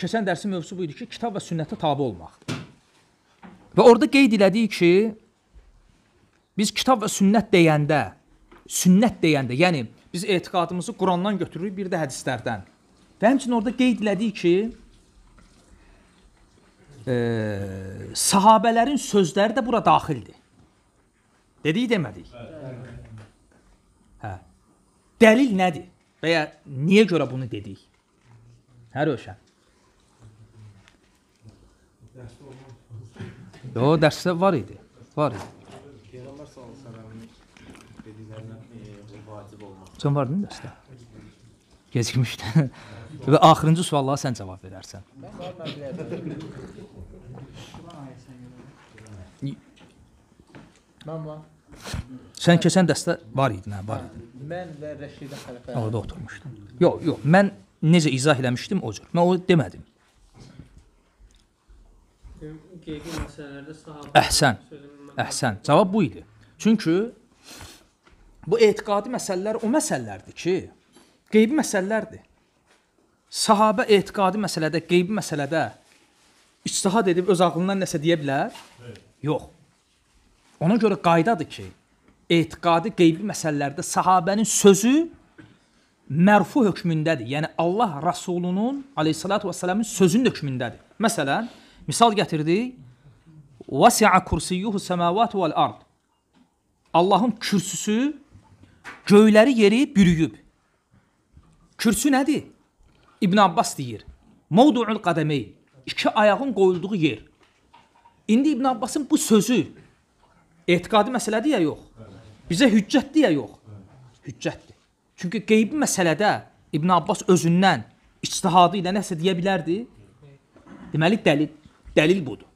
keçən dərsin mövzusu bu idi ki, kitab və sünnətə tabe olmaq. Və orada qeyd elədik ki, biz kitab və sünnət deyəndə, sünnət deyəndə, yəni biz etiqadımızı Qurandan götürürük, bir də hədislərdən. Və həmçinin orada qeyd elədik ki, e, sahabələrin sözləri də bura daxildir. Dedik, demədik? Hə. Dəlil nədir? Və ya niyə görə bunu dedik? Hər öşən. Dərsdə olmaz. Yo, dərsdə var idi. Var idi. Peyğəmbər sallallahu əleyhi və səlləm dediklərinə vacib olmaq. Sən vardın dərsdə? Gecikmişdi. Və axırıncı suallara sən cavab verərsən. Mən var. Sən keçən dəstə var idin, hə, var idin. Mən və Rəşidə xəlifə. Orada oturmuşdum. Yox, yox, mən necə izah eləmişdim o cür. Mən o demədim. Keyfi məsələlərdə sahabə Əhsən. Əhsən. Cavab bu idi. Çünki bu etiqadi məsələlər o məsələlərdir ki, qeybi məsələlərdir. Sahabə etiqadi məsələdə, qeybi məsələdə ictihad edib öz ağlından nəsə deyə bilər? Yox. Ona görə qaydadır ki, etiqadi qeybi məsələlərdə sahabənin sözü mərfu hökmündədir. Yəni Allah Rəsulunun, aleyhissalatu vesselamın sözünün hökmündədir. Məsələn, Misal gətirdi. Vasi'a kursiyuhu semavatu vel ard. Allahın kürsüsü göyləri yeri bürüyüb. Kürsü nədir? İbn Abbas deyir. Mevdu'ul qademeyn. İki ayağın qoyulduğu yer. İndi İbn Abbasın bu sözü etiqadi məsələdir ya yox? Bizə hüccətdir ya yox? Hüccətdir. Çünki qeybi məsələdə İbn Abbas özündən ictihadı ilə nəsə deyə bilərdi? Deməli dəlil. Dəlil budur.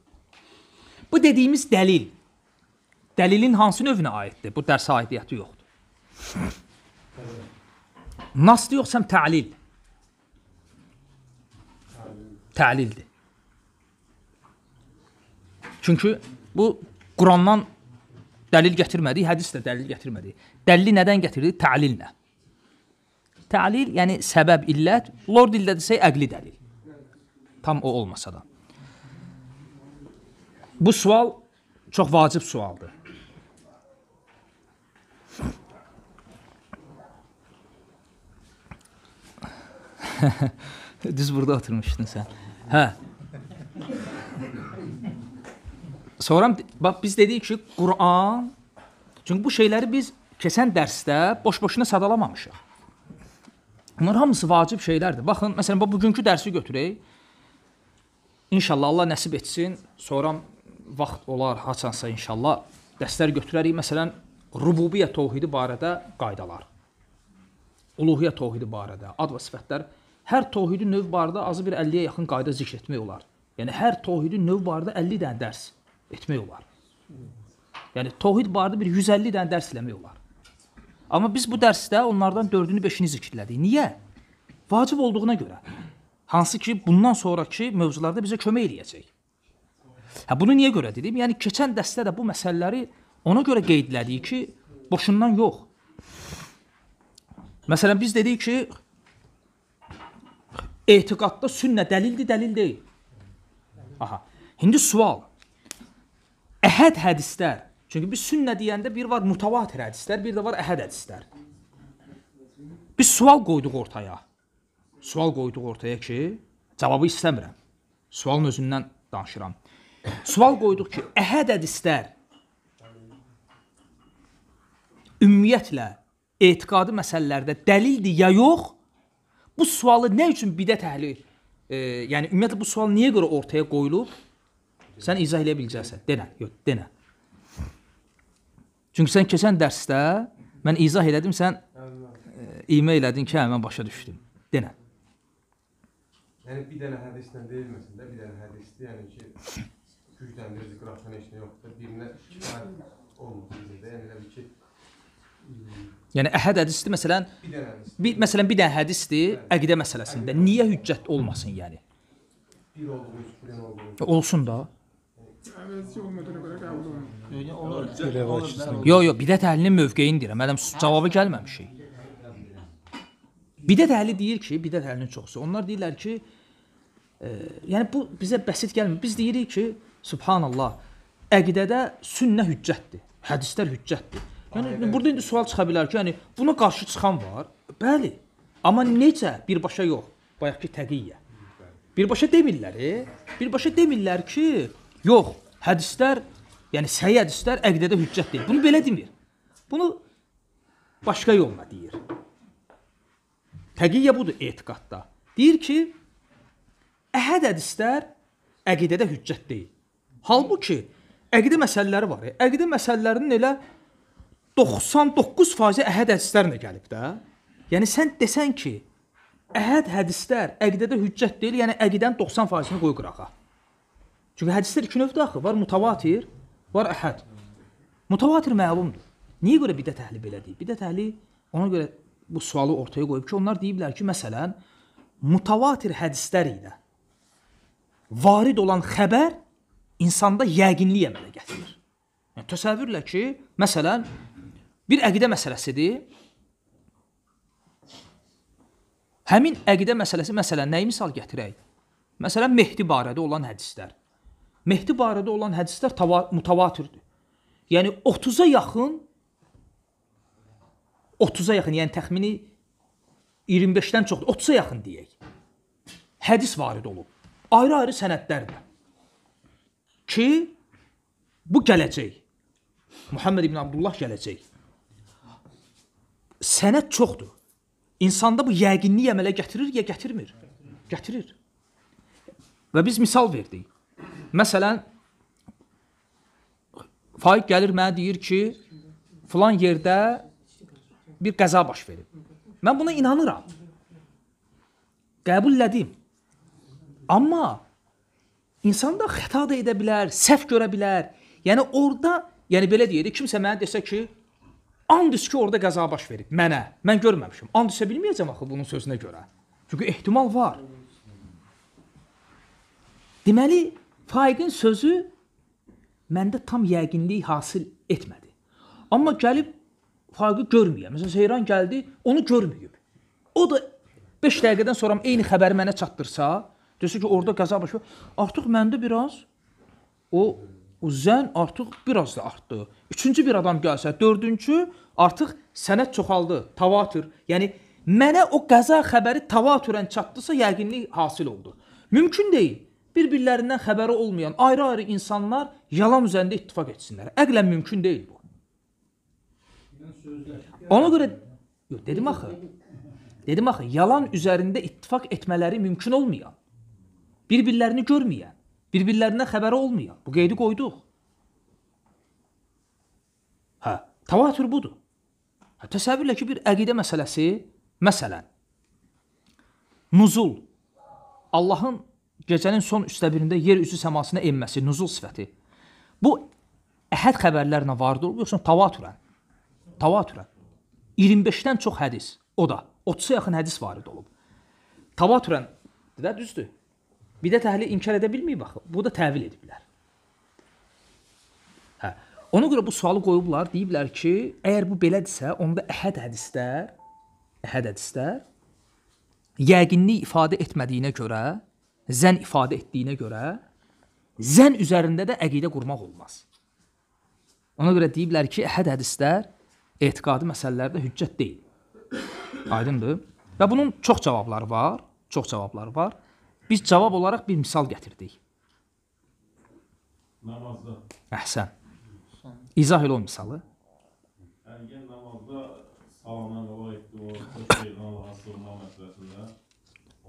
Bu dediyimiz dəlil dəlilin hansı növünə aiddir? Bu dərs aidiyyəti yoxdur. Nas yoxsam təlil. Təlildir. Çünki bu Qurandan dəlil gətirmədi, hədis də dəlil gətirmədi. Dəlili nədən gətirdi? Təlillə. Təlil, yəni səbəb, illət, lord ildə desək əqli dəlil. Tam o olmasa da. Bu sual çox vacib sualdır. Düz burada oturmuşdun sən. Hə. Sonra bax biz dedik ki, Quran çünki bu şeyləri biz keçən dərsdə boş-boşuna sadalamamışıq. Bunlar hamısı vacib şeylərdir. Baxın, məsələn, bu bugünkü dərsi götürək. İnşallah Allah nəsib etsin. Sonra vaxt olar, haçansa inşallah dərslər götürərik. Məsələn, rububiyyə təvhidi barədə qaydalar. Uluhiyyə təvhidi barədə, ad və sifətlər. Hər təvhidi növ barədə azı bir 50-yə yaxın qayda zikr etmək olar. Yəni hər təvhidi növ barədə 50 dənə dərs etmək olar. Yəni təvhid barədə bir 150 dənə dərs eləmək olar. Amma biz bu dərsdə onlardan 4-ünü, 5-ini zikrlədik. Niyə? Vacib olduğuna görə. Hansı ki, bundan sonrakı mövzularda bizə kömək eləyəcək. Hə bunu niyə görə dedim? Yəni keçən dəstə də bu məsələləri ona görə qeydlədik ki, boşundan yox. Məsələn biz dedik ki, etiqadda sünnə dəlildir, dəlil deyil. Aha. İndi sual. Əhəd hədislər. Çünki biz sünnə deyəndə bir var mutavatir hədislər, bir də var əhəd hədislər. Biz sual qoyduq ortaya. Sual qoyduq ortaya ki, cavabı istəmirəm. Sualın özündən danışıram. Sual qoyduq ki, əhəd hədislər ümumiyyətlə etiqadi məsələlərdə dəlildir ya yox? Bu sualı nə üçün bidət əhli, e, yəni ümumiyyətlə bu sual niyə görə ortaya qoyulub? Sən izah eləyə biləcəksən. Denə, yox, denə. Çünki sən keçən dərsdə mən izah elədim, sən e, imə elədin ki, hə, mən başa düşdüm. Denə. Yəni bir dənə hədislə deyilməsin də, bir dənə hədisdir, yəni ki gücləndirdik, qıraqdan heç nə yoxdur. Birinə iki dənə olmur bizdə. Yəni elə bil ki Yəni əhəd hədisdir məsələn. Bir dənə hədis. Bir məsələn bir dənə hədisdir əqidə məsələsində. Əqidə. Niyə hüccət olmasın yəni? Bir olduğu, üstün olduğu. E, olsun da. Yo yo bidət əhlinin mövqeyini deyirəm. Mənim cavabı gəlməmişik. Bidət əhli deyir ki, bidət əhlinin çoxusu. Onlar deyirlər ki, e, yəni bu bizə bəsit gəlmir. Biz deyirik ki, Subhanallah. Əqidədə sünnə hüccətdir. Hədislər hüccətdir. Yəni Ay, burada indi sual çıxa bilər ki, yəni buna qarşı çıxan var. Bəli. Amma necə? Birbaşa yox. Bayaq ki təqiyyə. Birbaşa demirlər, e? birbaşa demirlər ki, yox, hədislər, yəni səhih hədislər əqidədə hüccət deyil. Bunu belə demir. Bunu başqa yolla deyir. Təqiyyə budur etiqadda. Deyir ki, əhəd hədislər əqidədə hüccət deyil. Halbuki əqdi məsələləri var. Əqdi məsələlərinin elə 99% əhəd hədislərlə gəlib də. Yəni sən desən ki, əhəd hədislər əqdədə hüccət deyil, yəni əqdən 90%-ni qoy qırağa. Çünki hədislər iki növdə axı, var mutavatir, var əhəd. Mutavatir məlumdur. Niyə görə bidət əhli belədir? Bidət əhli ona görə bu sualı ortaya qoyub ki, onlar deyiblər ki, məsələn, mutavatir hədislər ilə varid olan xəbər insanda yəqinlik əmələ gətirir. Yəni, təsəvvürlə ki, məsələn, bir əqidə məsələsidir. Həmin əqidə məsələsi, məsələn, nəyi misal gətirək? Məsələn, Mehdi barədə olan hədislər. Mehdi barədə olan hədislər mutavatirdir. Yəni, 30-a yaxın, 30-a yaxın, yəni təxmini 25-dən çoxdur, 30-a yaxın deyək. Hədis varid olub. Ayrı-ayrı sənədlərdir ki, bu gələcək. Muhammed ibn Abdullah gələcək. Sənət çoxdur. İnsanda bu yəqinlik əmələ gətirir ya gətirmir? Gətirir. Və biz misal verdik. Məsələn, Faiq gəlir mənə deyir ki, filan yerdə bir qəza baş verib. Mən buna inanıram. Qəbul elədim. Amma İnsan da xəta da edə bilər, səhv görə bilər. Yəni orada, yəni belə deyirik, kimsə mənə desə ki, and üst ki, orada qəza baş verib mənə. Mən görməmişəm. And üsə bilməyəcəm axı bunun sözünə görə. Çünki ehtimal var. Deməli, Faiqin sözü məndə tam yəqinlik hasil etmədi. Amma gəlib Faiqi görməyəm. Məsələn, Seyran gəldi, onu görməyib. O da 5 dəqiqədən sonra eyni xəbəri mənə çatdırsa, Deyirsə ki, orada qəza baş verdi. Artıq məndə biraz o o zən artıq biraz da artdı. Üçüncü bir adam gəlsə, dördüncü artıq sənət çoxaldı, tavatür. Yəni mənə o qəza xəbəri tavatürən çatdısa yəqinlik hasil oldu. Mümkün deyil. Bir-birlərindən xəbəri olmayan ayrı-ayrı insanlar yalan üzərində ittifaq etsinlər. Əqlən mümkün deyil bu. Ona görə yox, dedim axı. Dedim axı, yalan üzərində ittifaq etmələri mümkün olmayan bir-birlərini görməyən, bir-birlərinə xəbəri olmayan. Bu qeydi qoyduq. Hə, təvatür budur. Hə, təsəvvürlə ki, bir əqidə məsələsi, məsələn, nuzul, Allahın gecənin son üçdə birində yer üzü səmasına enməsi, nuzul sifəti. Bu, əhəd xəbərlərlə vardır, yoxsa tavatürən, tavatürən. 25-dən çox hədis, o da, 30-a yaxın hədis varid olub. Tavatürən, də düzdür, bidət əhli inkar edə bilməyib axı. Bu da təvil ediblər. Hə. Ona görə bu sualı qoyublar, deyiblər ki, əgər bu belədirsə, onda əhəd hədislər, əhəd hədislər yəqinlik ifadə etmədiyinə görə, zən ifadə etdiyinə görə, zən üzərində də əqidə qurmaq olmaz. Ona görə deyiblər ki, əhəd hədislər etiqadi məsələlərdə hüccət deyil. Aydındır? Və bunun çox cavabları var, çox cavabları var. Biz cavab olaraq bir misal gətirdik. Namazda. Əhsən. İzah elə o misalı. Ərgən namazda salama qala etdi o Peyğəmbər Allah'a sığınma məsələsində.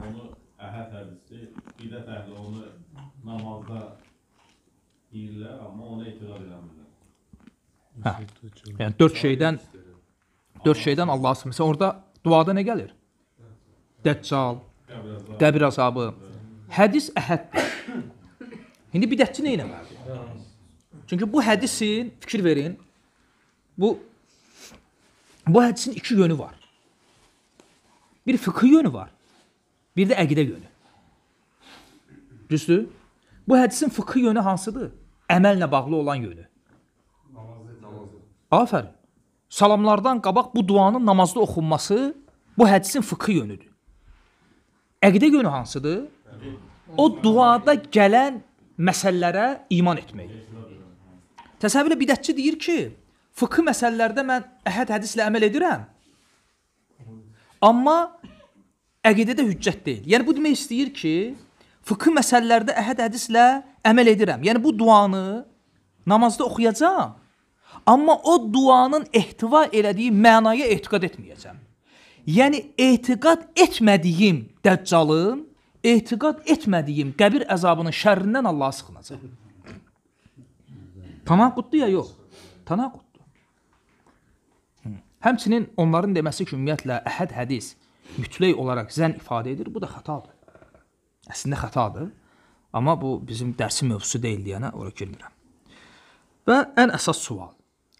Onu əhəd hədisi, bidət əhli onu namazda deyirlər, amma ona etiqad eləmirlər. Hə. Yəni dörd şeydən dörd şeydən Allah'a sığınma. Orada duada nə gəlir? Dəccal, Qəbir azabı. Hədis əhəddir. İndi bidətçi nə etməlidir? Hə. Çünki bu hədisin, fikir verin, bu bu hədisin iki yönü var. Bir fıqhi yönü var, bir də əqidə yönü. Düzdür? Bu hədisin fıqhi yönü hansıdır? Əməllə bağlı olan yönü. Afərin. Salamlardan qabaq bu duanın namazda oxunması bu hədisin fıqhi yönüdür. Əqidə yönü hansıdır? O duada gələn məsələlərə iman etmək. Təsəvvürlə bidətçi deyir ki, fıqhi məsələlərdə mən əhəd hədislə əməl edirəm. Amma əqidədə hüccət deyil. Yəni bu demək istəyir ki, fıqhi məsələlərdə əhəd hədislə əməl edirəm. Yəni bu duanı namazda oxuyacağam. Amma o duanın ehtiva elədiyi mənaya etiqad etməyəcəm. Yəni etiqad etmədiyim Dəccalın etiqad etmədiyim qəbir əzabının şərrindən Allah sıxınacaq. Tanaqquddur ya yox? Tanaqquddur. Həmçinin onların deməsi ki, ümumiyyətlə əhəd hədis mütləq olaraq zən ifadə edir. Bu da xətadır. Əslində xətadır. Amma bu bizim dərsin mövzusu deyil deyənə ora girmirəm. Və ən əsas sual,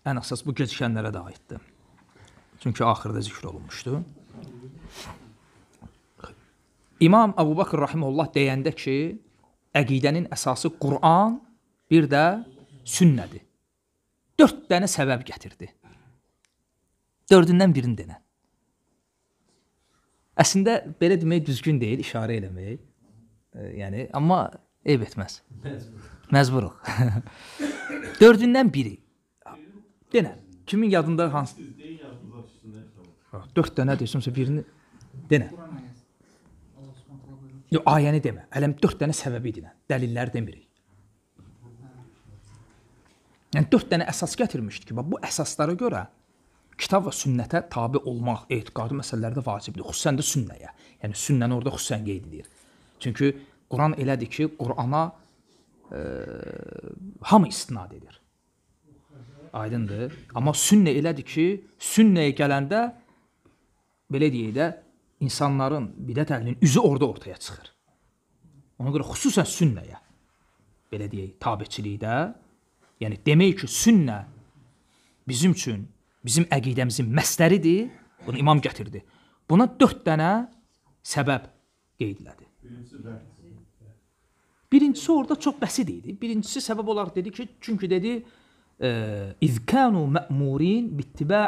ən əsas bu gecikənlərə də aiddir. Çünki axırda zikr olunmuşdu. İmam Əbu Bakır rahimehullah deyəndə ki, əqidənin əsası Quran, bir də sünnədir. 4 dənə səbəb gətirdi. 4-ündən birini denən. Əslində belə demək düzgün deyil, işarə eləmək. E, yəni amma eyb etməz. Məcburuq. Dördündən biri. Denə, kimin yadında hansı? Dörd dənədir, sonsa birini denə. Yox, ayəni demə. Hələm dörd dənə səbəbi ilə, dəlilləri demirik. Yəni dörd dənə əsas gətirmişdi ki, bax bu əsaslara görə kitab və sünnətə tabe olmaq etiqadı məsələlərdə vacibdir, xüsusən də sünnəyə. Yəni sünnəni orada xüsusən qeyd edir. Çünki Quran elədir ki, Qurana e, hamı istinad edir. Aydındır? Amma sünnə elədir ki, sünnəyə gələndə belə deyək də, insanların bidət əhlinin üzü orada ortaya çıxır. Ona görə xüsusən sünnəyə belə deyək, tabeçilikdə, yəni demək ki, sünnə bizim üçün, bizim əqidəmizin məstəridir. Bunu imam gətirdi. Buna 4 dənə səbəb qeyd elədi. Birincisi orada çox bəsit idi. Birincisi səbəb olaraq dedi ki, çünki dedi, izkanu məmurin bittiba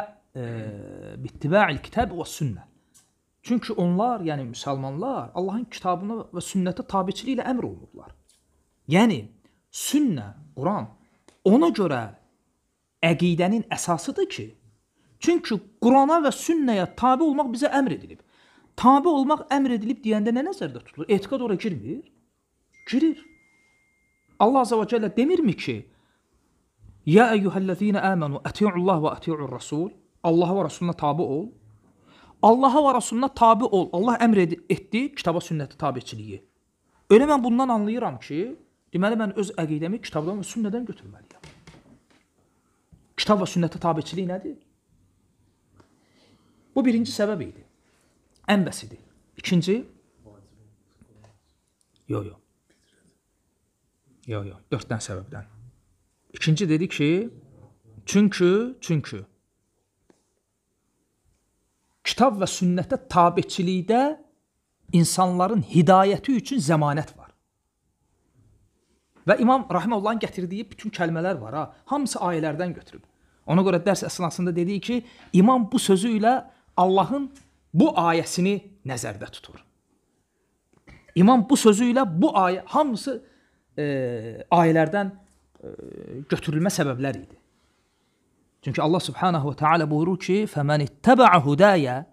bittibə'il kitab və sünnə. Çünki onlar, yəni müsəlmanlar Allahın kitabına və sünnətə tabiçiliklə əmr olunublar. Yəni sünnə, Quran ona görə əqidənin əsasıdır ki, çünki Qurana və sünnəyə tabe olmaq bizə əmr edilib. Tabe olmaq əmr edilib deyəndə nə nəzərdə tutulur? Etiqad ora girmir? Girir. Allah Azza və Cəllə demirmi ki, Ya eyyuhəllezina amanu ati'ullaha və ati'ur rasul? Allaha və Rasuluna tabi ol. Allaha və Rasuluna tabi ol. Allah əmr etdi, kitaba sünnətə tabiçiliyi. Elə mən bundan anlayıram ki, deməli mən öz əqidəmi kitabdan və sünnədən götürməliyəm. Kitab və sünnətə tabiçilik nədir? Bu birinci səbəb idi. Ən bəsidir. İkinci Yox, yox. Yox, yox. 4 dənə səbəbdən. İkinci dedi ki, çünki, çünki kitab və sünnətə tabiçilikdə insanların hidayəti üçün zəmanət var. Və İmam Rahimullahın gətirdiyi bütün kəlmələr var ha, hamısı ayələrdən götürüb. Ona görə dərs əsnasında dedi ki, imam bu sözü ilə Allahın bu ayəsini nəzərdə tutur. İmam bu sözü ilə bu ayə hamısı e, ayələrdən e, götürülmə səbəblər idi. Çünki Allah subhanahu ta'ala buyurur ki, فَمَنِ اتَّبَعَ هُدَايَ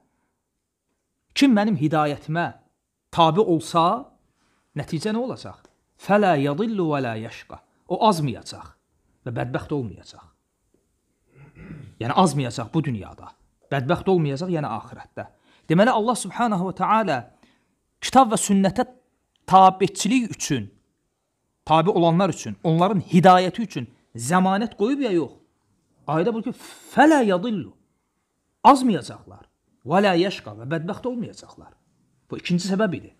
Kim mənim hidayətimə tabi olsa, nəticə nə olacaq? فَلَا يَضِلُّ وَلَا يَشْقَ O azmayacaq və bədbəxt olmayacaq. Yəni azmayacaq bu dünyada. Bədbəxt olmayacaq, yəni axirətdə. Deməli Allah subhanahu ta'ala kitab və sünnətə tabiçilik üçün, tabi olanlar üçün, onların hidayəti üçün zəmanət qoyub ya yox? Ayda bu ki, fələ yadillu. Azmayacaqlar. Və lə yəşqa və bədbəxt olmayacaqlar. Bu ikinci səbəb idi.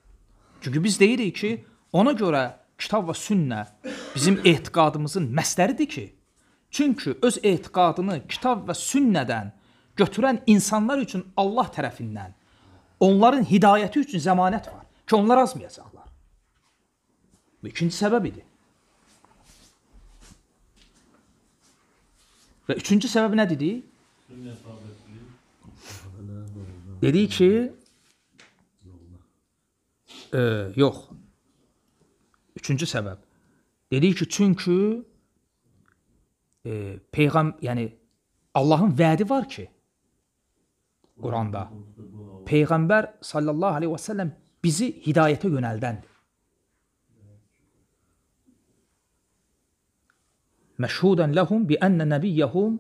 Çünki biz deyirik ki, ona görə kitab və sünnə bizim etiqadımızın məsdəridir ki, çünki öz etiqadını kitab və sünnədən götürən insanlar üçün Allah tərəfindən onların hidayəti üçün zəmanət var ki, onlar azmayacaqlar. Bu ikinci səbəb idi. Və üçüncü səbəb nə dedik? Dedik ki, e, yox. Üçüncü səbəb. Dedik ki, çünki e, peyğəm, yəni Allahın vədi var ki, Quranda. Peyğəmbər sallallahu aleyhi və səlləm bizi hidayətə yönəldəndir. məşhudan ləhum bi ənnə nəbiyyəhum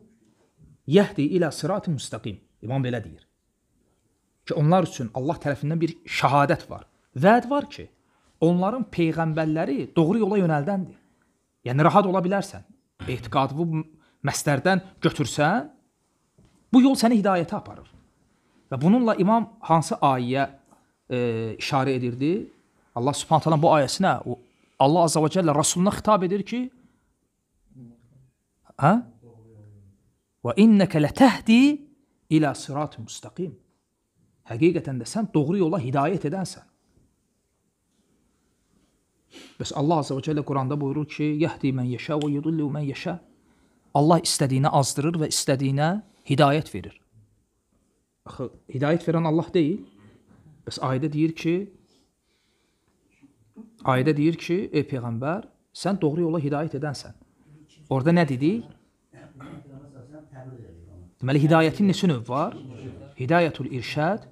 yəhdi ilə sırat müstəqim. İmam belə deyir ki, onlar üçün Allah tərəfindən bir şahadət var. Vəd var ki, onların peyğəmbərləri doğru yola yönəldəndir. Yəni rahat ola bilərsən. Etiqadını bu məsdərdən götürsən, bu yol səni hidayətə aparır. Və bununla imam hansı ayəyə e, işarə edirdi? Allah Subhanahu taala bu ayəsinə Allah Azza və Cəllə Rasuluna xitab edir ki, Ha? Və innəkə lətəhdi ilə sirat müstəqim. Həqiqətən də sən doğru yola hidayət edənsən. Bəs Allah Azze və Cəllə Quranda buyurur ki, yəhdi mən yəşə və yudullu mən yəşə. Allah istədiyinə azdırır və istədiyinə hidayət verir. Axı, hidayət verən Allah deyil. Bəs ayədə deyir ki, ayədə deyir ki, ey Peyğəmbər, sən doğru yola hidayət edənsən. Orada nə dedik? Deməli, hidayətin neçə növ var? Hidayətul irşad,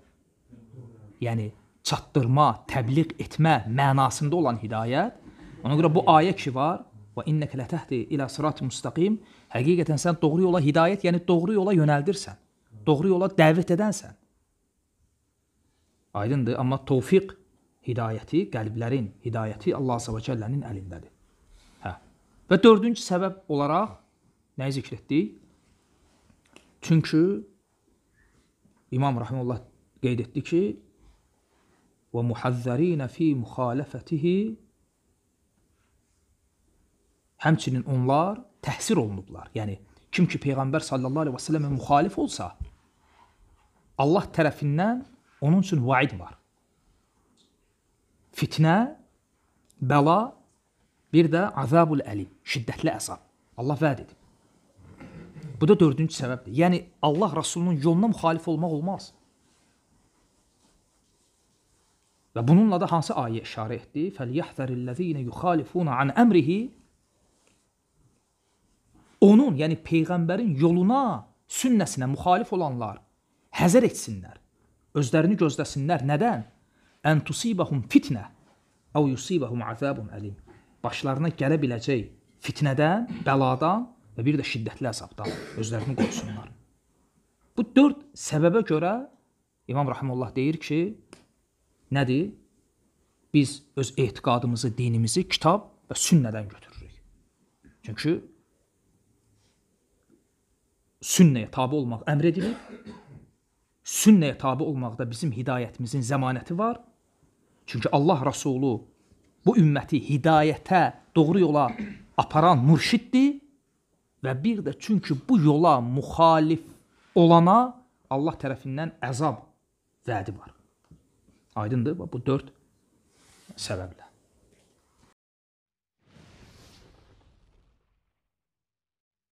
yəni çatdırma, təbliğ etmə mənasında olan hidayət. Ona görə bu ayə ki var, və innəkə lətəhdi ilə sırat müstəqim, həqiqətən sən doğru yola hidayət, yəni doğru yola yönəldirsən, doğru yola dəvət edənsən. Aydındır, amma tovfiq hidayəti, qəlblərin hidayəti Allah Azəbəcəllənin əlindədir. Və dördüncü səbəb olaraq nəyi zikr etdik? Çünki İmam Rahimullah qeyd etdi ki, və muhazzarinə fi müxalifətihi həmçinin onlar təhsir olunublar. Yəni kim ki peyğəmbər sallallahu əleyhi və səlləmə müxalif olsa, Allah tərəfindən onun üçün vaid var. Fitnə, bəla Bir də azabul əlim, şiddətli əzab. Allah vəd edib. Bu da dördüncü səbəbdir. Yəni Allah Rasulunun yoluna müxalif olmaq olmaz. Və bununla da hansı ayə işarə etdi? Fəliyyəhdərillezîne yuxalifuna an əmrihi onun, yəni peyğəmbərin yoluna, sünnəsinə müxalif olanlar həzər etsinlər. Özlərini gözləsinlər. Nədən? Ən tusibahum fitnə əv yusibahum azabun əlim başlarına gələ biləcək fitnədən, bəladan və bir də şiddətli əzabdan özlərini qorusunlar. Bu 4 səbəbə görə İmam Rahimullah deyir ki, nədir? Biz öz etiqadımızı, dinimizi kitab və sünnədən götürürük. Çünki sünnəyə tabe olmaq əmr edilib. Sünnəyə tabe olmaqda bizim hidayətimizin zəmanəti var. Çünki Allah Rasulu bu ümməti hidayətə, doğru yola aparan mürşiddir və bir də çünki bu yola müxalif olana Allah tərəfindən əzab vədi var. Aydındır? Bu dörd səbəblər.